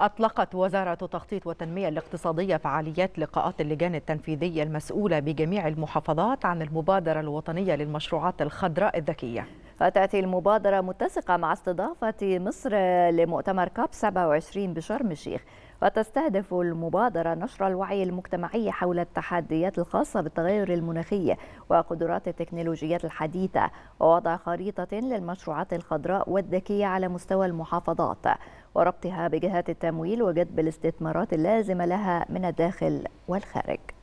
أطلقت وزارة التخطيط والتنمية الاقتصادية فعاليات لقاءات اللجان التنفيذية المسؤولة بجميع المحافظات عن المبادرة الوطنية للمشروعات الخضراء الذكية فتأتي المبادرة متسقة مع استضافة مصر لمؤتمر كاب 27 بشرم الشيخ وتستهدف المبادرة نشر الوعي المجتمعي حول التحديات الخاصة بالتغير المناخي وقدرات التكنولوجيات الحديثة ووضع خريطة للمشروعات الخضراء والذكية على مستوى المحافظات وربطها بجهات التمويل وجذب الاستثمارات اللازمة لها من الداخل والخارج